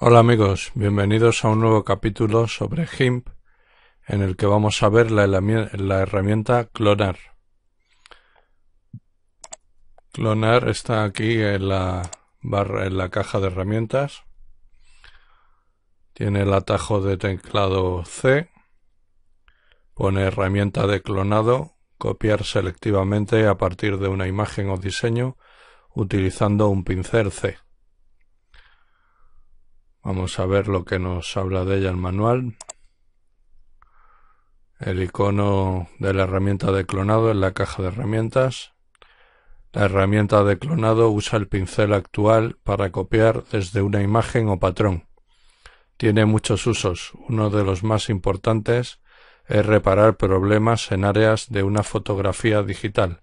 Hola amigos, bienvenidos a un nuevo capítulo sobre GIMP en el que vamos a ver la, herramienta clonar. Clonar está aquí en la, barra, en la caja de herramientas. Tiene el atajo de teclado C. Pone herramienta de clonado, copiar selectivamente a partir de una imagen o diseño utilizando un pincel C. Vamos a ver lo que nos habla de ella el manual. El icono de la herramienta de clonado en la caja de herramientas. La herramienta de clonado usa el pincel actual para copiar desde una imagen o patrón. Tiene muchos usos. Uno de los más importantes es reparar problemas en áreas de una fotografía digital,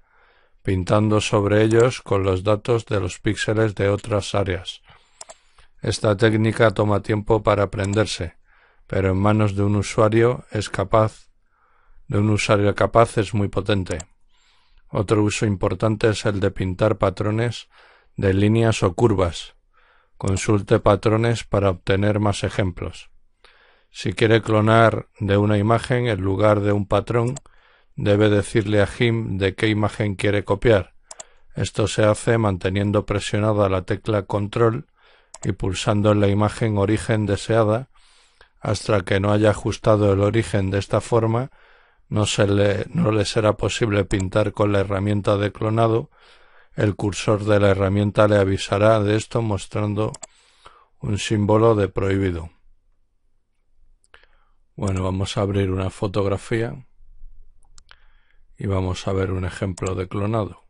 pintando sobre ellos con los datos de los píxeles de otras áreas esta técnica toma tiempo para aprenderse, pero en manos de un usuario es capaz, de un usuario capaz es muy potente. Otro uso importante es el de pintar patrones de líneas o curvas. Consulte patrones para obtener más ejemplos. Si quiere clonar de una imagen en lugar de un patrón, debe decirle a Jim de qué imagen quiere copiar. Esto se hace manteniendo presionada la tecla Control y pulsando en la imagen origen deseada, hasta que no haya ajustado el origen de esta forma, no, se le, no le será posible pintar con la herramienta de clonado, el cursor de la herramienta le avisará de esto mostrando un símbolo de prohibido. Bueno, vamos a abrir una fotografía y vamos a ver un ejemplo de clonado.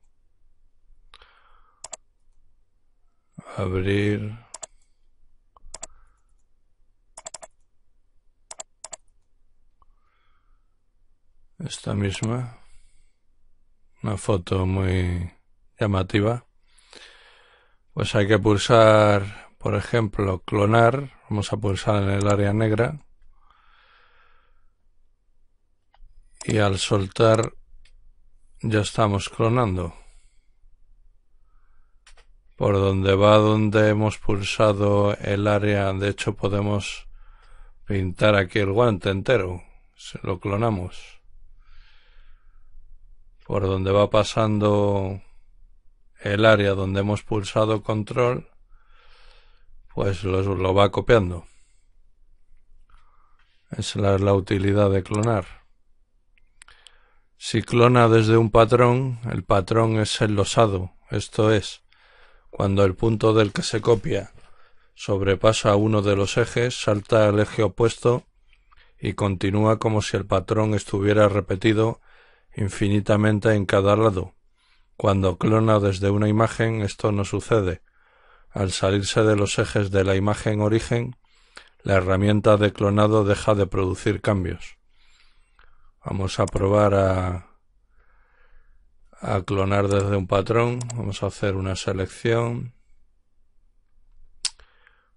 Abrir esta misma, una foto muy llamativa, pues hay que pulsar, por ejemplo, clonar, vamos a pulsar en el área negra y al soltar ya estamos clonando. Por donde va donde hemos pulsado el área, de hecho podemos pintar aquí el guante entero, se lo clonamos por donde va pasando el área donde hemos pulsado control, pues lo, va copiando. es la, utilidad de clonar. Si clona desde un patrón, el patrón es el losado, esto es, cuando el punto del que se copia sobrepasa uno de los ejes, salta al eje opuesto y continúa como si el patrón estuviera repetido infinitamente en cada lado. Cuando clona desde una imagen esto no sucede. Al salirse de los ejes de la imagen origen, la herramienta de clonado deja de producir cambios. Vamos a probar a, a clonar desde un patrón. Vamos a hacer una selección.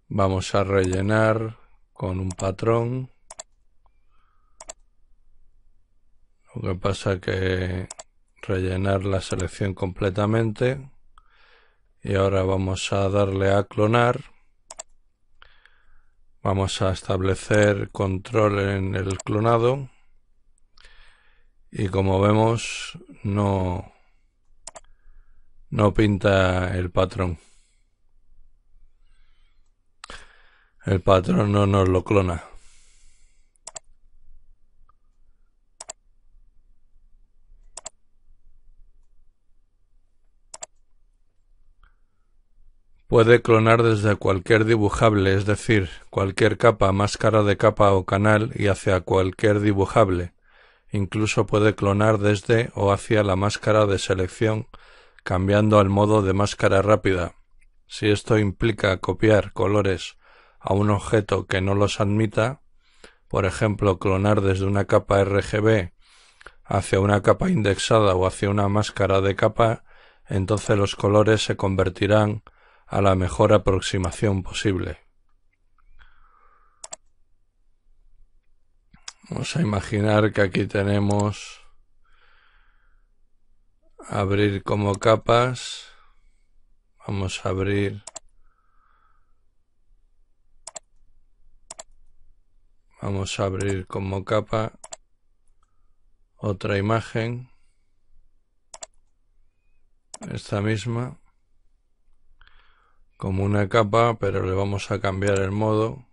Vamos a rellenar con un patrón. Lo que pasa que rellenar la selección completamente. Y ahora vamos a darle a clonar. Vamos a establecer control en el clonado. Y como vemos, no, no pinta el patrón. El patrón no nos lo clona. Puede clonar desde cualquier dibujable, es decir, cualquier capa, máscara de capa o canal y hacia cualquier dibujable. Incluso puede clonar desde o hacia la máscara de selección, cambiando al modo de máscara rápida. Si esto implica copiar colores a un objeto que no los admita, por ejemplo, clonar desde una capa RGB hacia una capa indexada o hacia una máscara de capa, entonces los colores se convertirán a la mejor aproximación posible. Vamos a imaginar que aquí tenemos abrir como capas. Vamos a abrir. Vamos a abrir como capa otra imagen. Esta misma como una capa, pero le vamos a cambiar el modo.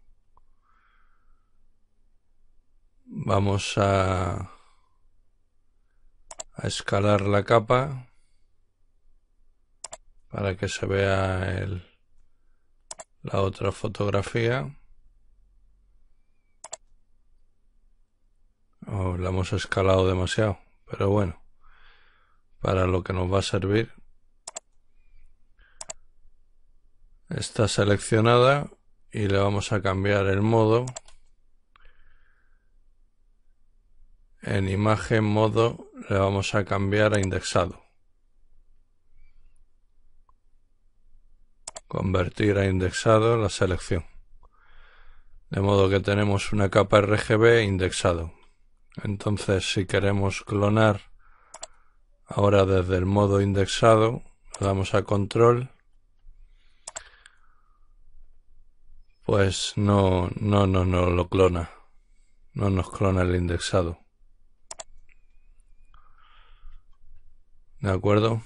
Vamos a, a escalar la capa para que se vea el, la otra fotografía. Oh, la hemos escalado demasiado, pero bueno, para lo que nos va a servir. está seleccionada y le vamos a cambiar el modo en imagen modo le vamos a cambiar a indexado convertir a indexado la selección de modo que tenemos una capa RGB indexado entonces si queremos clonar ahora desde el modo indexado le damos a control pues no, no, no, no lo clona. No nos clona el indexado. ¿De acuerdo?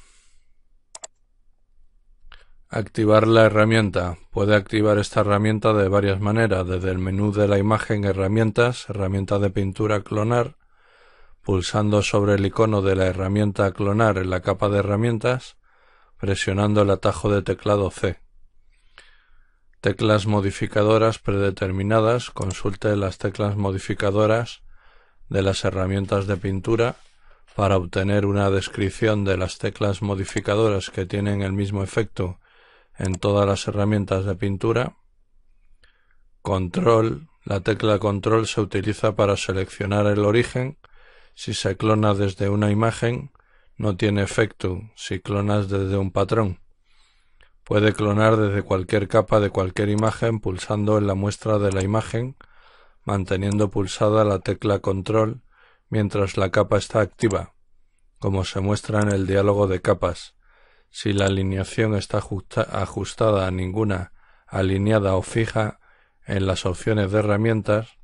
Activar la herramienta. Puede activar esta herramienta de varias maneras, desde el menú de la imagen Herramientas, Herramienta de pintura Clonar, pulsando sobre el icono de la herramienta Clonar en la capa de herramientas, presionando el atajo de teclado C. Teclas modificadoras predeterminadas Consulte las teclas modificadoras de las herramientas de pintura para obtener una descripción de las teclas modificadoras que tienen el mismo efecto en todas las herramientas de pintura. Control. La tecla control se utiliza para seleccionar el origen. Si se clona desde una imagen, no tiene efecto si clonas desde un patrón. Puede clonar desde cualquier capa de cualquier imagen pulsando en la muestra de la imagen, manteniendo pulsada la tecla control mientras la capa está activa, como se muestra en el diálogo de capas. Si la alineación está ajustada a ninguna, alineada o fija en las opciones de herramientas,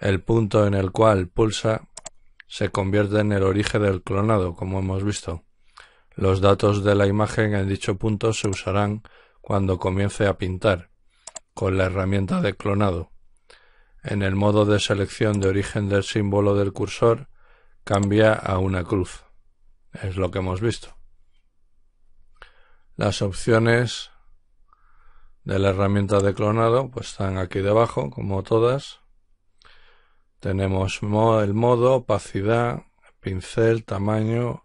el punto en el cual pulsa se convierte en el origen del clonado, como hemos visto. Los datos de la imagen en dicho punto se usarán cuando comience a pintar, con la herramienta de clonado. En el modo de selección de origen del símbolo del cursor, cambia a una cruz. Es lo que hemos visto. Las opciones de la herramienta de clonado pues están aquí debajo, como todas. Tenemos el modo, opacidad, pincel, tamaño,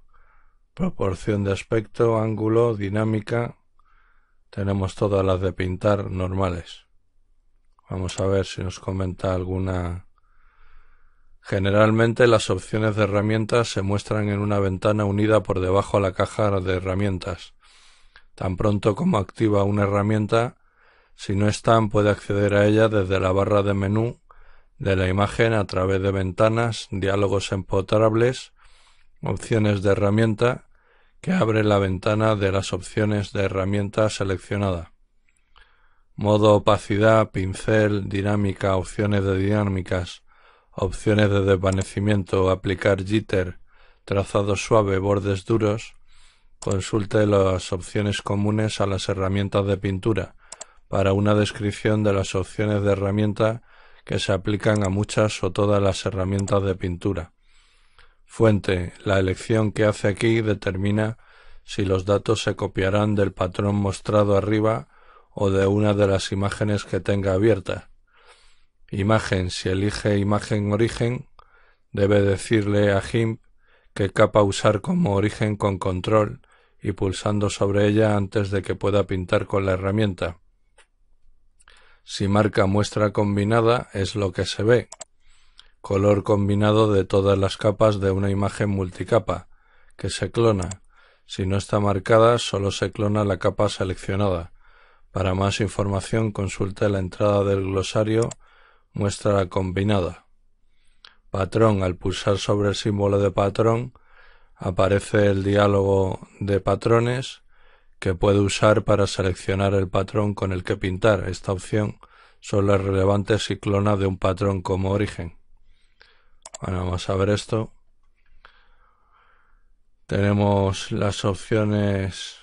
proporción de aspecto, ángulo, dinámica. Tenemos todas las de pintar normales. Vamos a ver si nos comenta alguna. Generalmente las opciones de herramientas se muestran en una ventana unida por debajo a la caja de herramientas. Tan pronto como activa una herramienta, si no están puede acceder a ella desde la barra de menú de la imagen a través de ventanas, diálogos empotrables opciones de herramienta que abre la ventana de las opciones de herramienta seleccionada. Modo opacidad, pincel, dinámica, opciones de dinámicas, opciones de desvanecimiento, aplicar jitter, trazado suave, bordes duros. Consulte las opciones comunes a las herramientas de pintura para una descripción de las opciones de herramienta que se aplican a muchas o todas las herramientas de pintura. Fuente. La elección que hace aquí determina si los datos se copiarán del patrón mostrado arriba o de una de las imágenes que tenga abierta. Imagen. Si elige imagen origen, debe decirle a GIMP que capa usar como origen con control y pulsando sobre ella antes de que pueda pintar con la herramienta. Si marca muestra combinada es lo que se ve, color combinado de todas las capas de una imagen multicapa, que se clona. Si no está marcada, solo se clona la capa seleccionada. Para más información consulte la entrada del glosario muestra combinada. Patrón. Al pulsar sobre el símbolo de patrón aparece el diálogo de patrones que puede usar para seleccionar el patrón con el que pintar. Esta opción solo es relevante si clona de un patrón como origen. Ahora vamos a ver esto. Tenemos las opciones...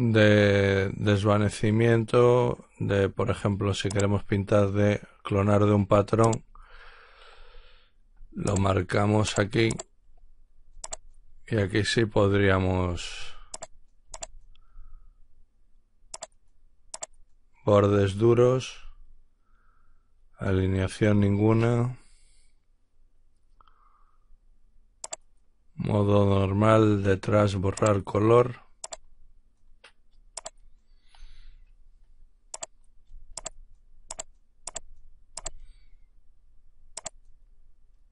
de desvanecimiento, de por ejemplo si queremos pintar de clonar de un patrón, lo marcamos aquí y aquí sí podríamos... Bordes duros. Alineación ninguna. Modo normal, detrás borrar color.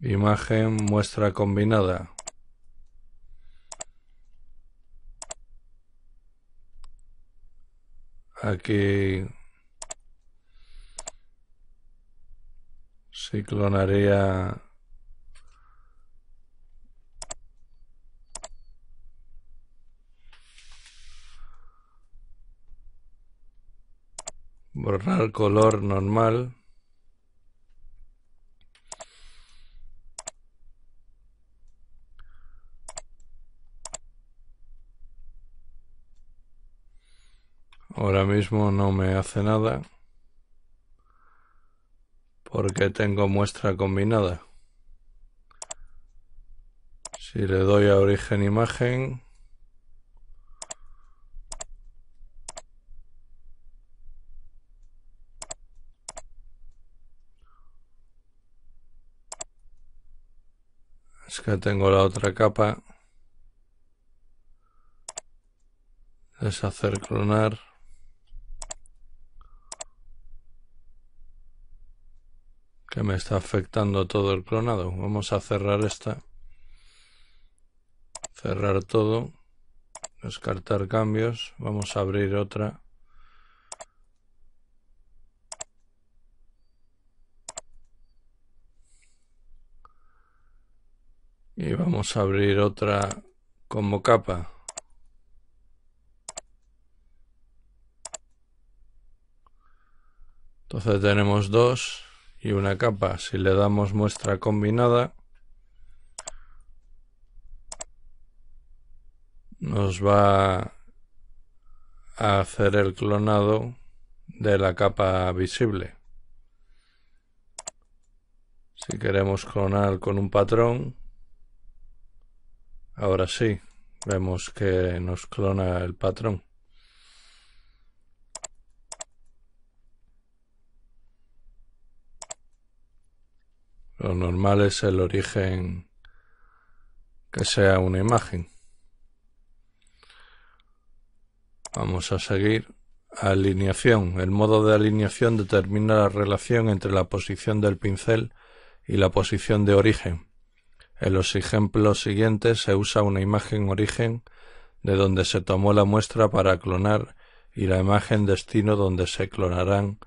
Imagen muestra combinada. a que se clonarea borrar color normal Ahora mismo no me hace nada porque tengo muestra combinada. Si le doy a origen imagen, es que tengo la otra capa. Deshacer clonar. que me está afectando todo el clonado. Vamos a cerrar esta. Cerrar todo. Descartar cambios. Vamos a abrir otra. Y vamos a abrir otra como capa. Entonces tenemos dos y una capa. Si le damos muestra combinada, nos va a hacer el clonado de la capa visible. Si queremos clonar con un patrón, ahora sí, vemos que nos clona el patrón. Lo normal es el origen que sea una imagen. Vamos a seguir. Alineación. El modo de alineación determina la relación entre la posición del pincel y la posición de origen. En los ejemplos siguientes se usa una imagen origen de donde se tomó la muestra para clonar y la imagen destino donde se clonarán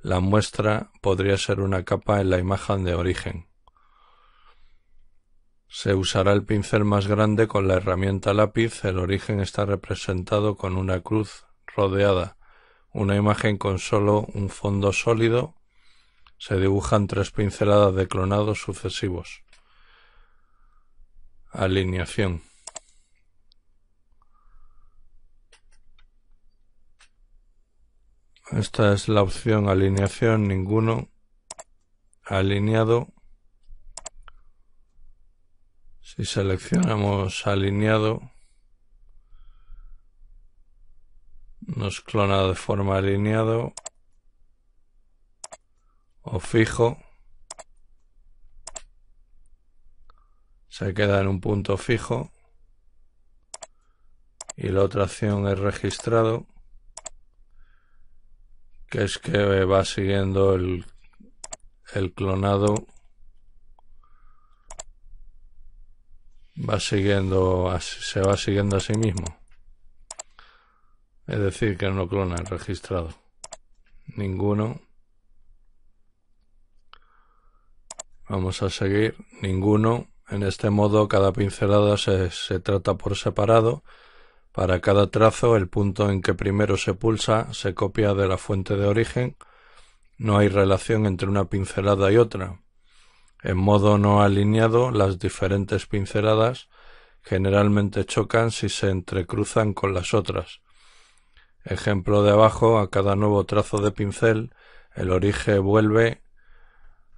la muestra podría ser una capa en la imagen de origen. Se usará el pincel más grande con la herramienta lápiz. El origen está representado con una cruz rodeada. Una imagen con solo un fondo sólido. Se dibujan tres pinceladas de clonados sucesivos. Alineación. Esta es la opción alineación, ninguno. Alineado. Si seleccionamos alineado, nos clona de forma alineado o fijo. Se queda en un punto fijo. Y la otra opción es registrado que es que va siguiendo el, el clonado va siguiendo se va siguiendo a sí mismo es decir que no clona el registrado ninguno vamos a seguir ninguno en este modo cada pincelada se, se trata por separado para cada trazo, el punto en que primero se pulsa se copia de la fuente de origen. No hay relación entre una pincelada y otra. En modo no alineado, las diferentes pinceladas generalmente chocan si se entrecruzan con las otras. Ejemplo de abajo, a cada nuevo trazo de pincel, el origen vuelve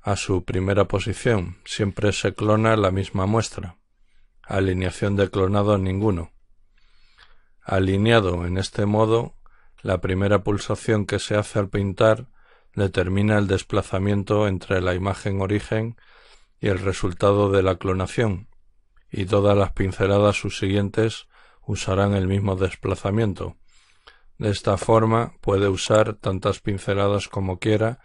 a su primera posición. Siempre se clona la misma muestra. Alineación de clonado ninguno. Alineado en este modo, la primera pulsación que se hace al pintar determina el desplazamiento entre la imagen origen y el resultado de la clonación, y todas las pinceladas subsiguientes usarán el mismo desplazamiento. De esta forma puede usar tantas pinceladas como quiera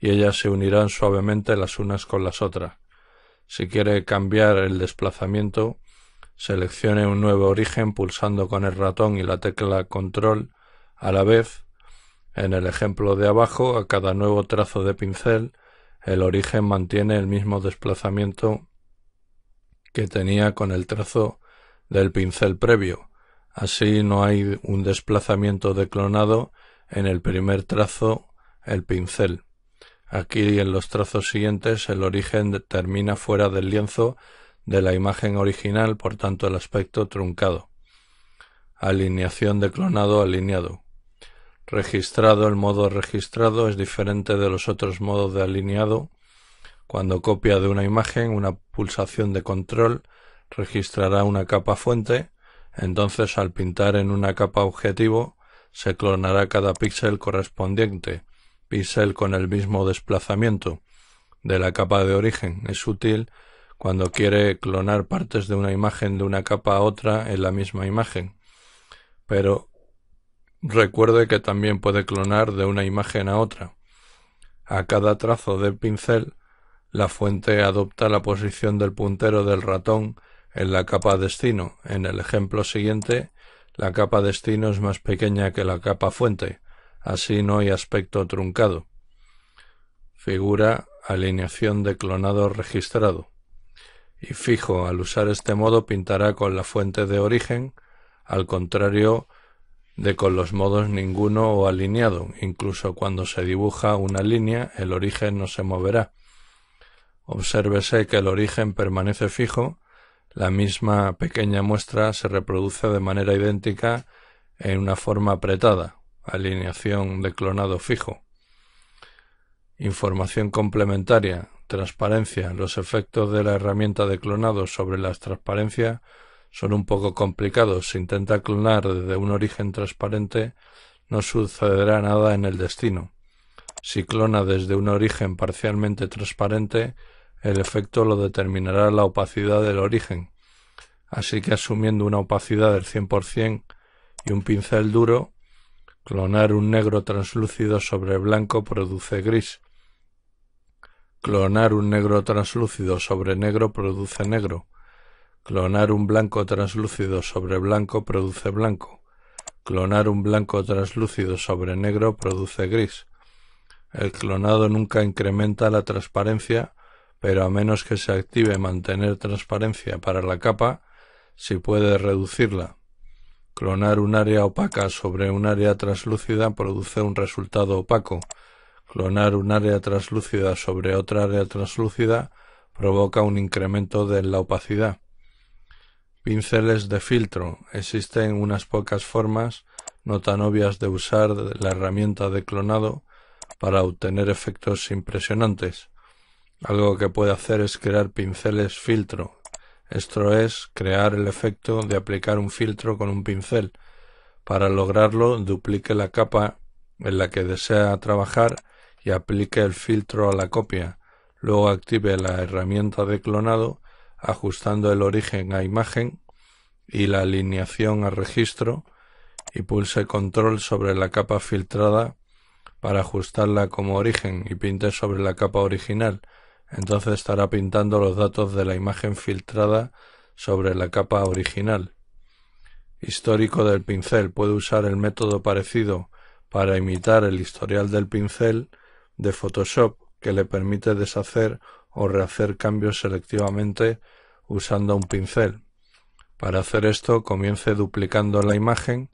y ellas se unirán suavemente las unas con las otras. Si quiere cambiar el desplazamiento, Seleccione un nuevo origen pulsando con el ratón y la tecla control a la vez. En el ejemplo de abajo, a cada nuevo trazo de pincel, el origen mantiene el mismo desplazamiento que tenía con el trazo del pincel previo. Así no hay un desplazamiento declonado en el primer trazo el pincel. Aquí y en los trazos siguientes el origen termina fuera del lienzo de la imagen original, por tanto el aspecto truncado. Alineación de clonado alineado. Registrado, el modo registrado es diferente de los otros modos de alineado. Cuando copia de una imagen, una pulsación de control registrará una capa fuente, entonces al pintar en una capa objetivo se clonará cada píxel correspondiente, píxel con el mismo desplazamiento de la capa de origen. Es útil cuando quiere clonar partes de una imagen de una capa a otra en la misma imagen. Pero recuerde que también puede clonar de una imagen a otra. A cada trazo del pincel, la fuente adopta la posición del puntero del ratón en la capa destino. En el ejemplo siguiente, la capa destino es más pequeña que la capa fuente, así no hay aspecto truncado. Figura alineación de clonado registrado y fijo al usar este modo pintará con la fuente de origen, al contrario de con los modos ninguno o alineado, incluso cuando se dibuja una línea el origen no se moverá. Obsérvese que el origen permanece fijo, la misma pequeña muestra se reproduce de manera idéntica en una forma apretada, alineación de clonado fijo. Información complementaria. Transparencia. Los efectos de la herramienta de clonado sobre las transparencias son un poco complicados. Si intenta clonar desde un origen transparente, no sucederá nada en el destino. Si clona desde un origen parcialmente transparente, el efecto lo determinará la opacidad del origen. Así que asumiendo una opacidad del 100% y un pincel duro, clonar un negro translúcido sobre blanco produce gris, Clonar un negro translúcido sobre negro produce negro. Clonar un blanco translúcido sobre blanco produce blanco. Clonar un blanco translúcido sobre negro produce gris. El clonado nunca incrementa la transparencia, pero a menos que se active mantener transparencia para la capa, si puede reducirla. Clonar un área opaca sobre un área translúcida produce un resultado opaco, Clonar un área translúcida sobre otra área translúcida provoca un incremento de la opacidad. Pinceles de filtro. Existen unas pocas formas no tan obvias de usar la herramienta de clonado para obtener efectos impresionantes. Algo que puede hacer es crear pinceles filtro. Esto es crear el efecto de aplicar un filtro con un pincel. Para lograrlo, duplique la capa en la que desea trabajar y aplique el filtro a la copia. Luego active la herramienta de clonado ajustando el origen a imagen y la alineación a registro y pulse control sobre la capa filtrada para ajustarla como origen y pinte sobre la capa original. Entonces estará pintando los datos de la imagen filtrada sobre la capa original. Histórico del pincel. Puede usar el método parecido para imitar el historial del pincel de Photoshop que le permite deshacer o rehacer cambios selectivamente usando un pincel. Para hacer esto comience duplicando la imagen,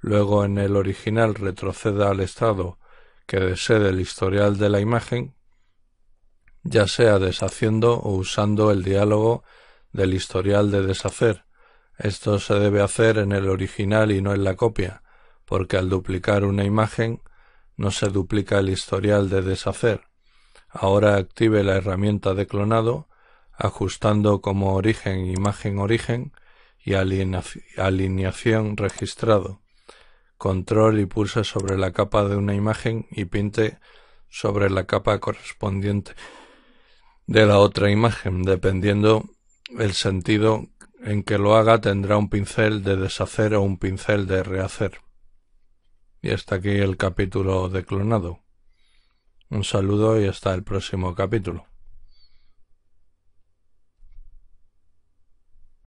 luego en el original retroceda al estado que desee del historial de la imagen, ya sea deshaciendo o usando el diálogo del historial de deshacer. Esto se debe hacer en el original y no en la copia, porque al duplicar una imagen no se duplica el historial de deshacer. Ahora active la herramienta de clonado, ajustando como origen imagen origen y alineación registrado. Control y pulse sobre la capa de una imagen y pinte sobre la capa correspondiente de la otra imagen, dependiendo el sentido en que lo haga tendrá un pincel de deshacer o un pincel de rehacer. Y hasta aquí el capítulo de Clonado. Un saludo y hasta el próximo capítulo.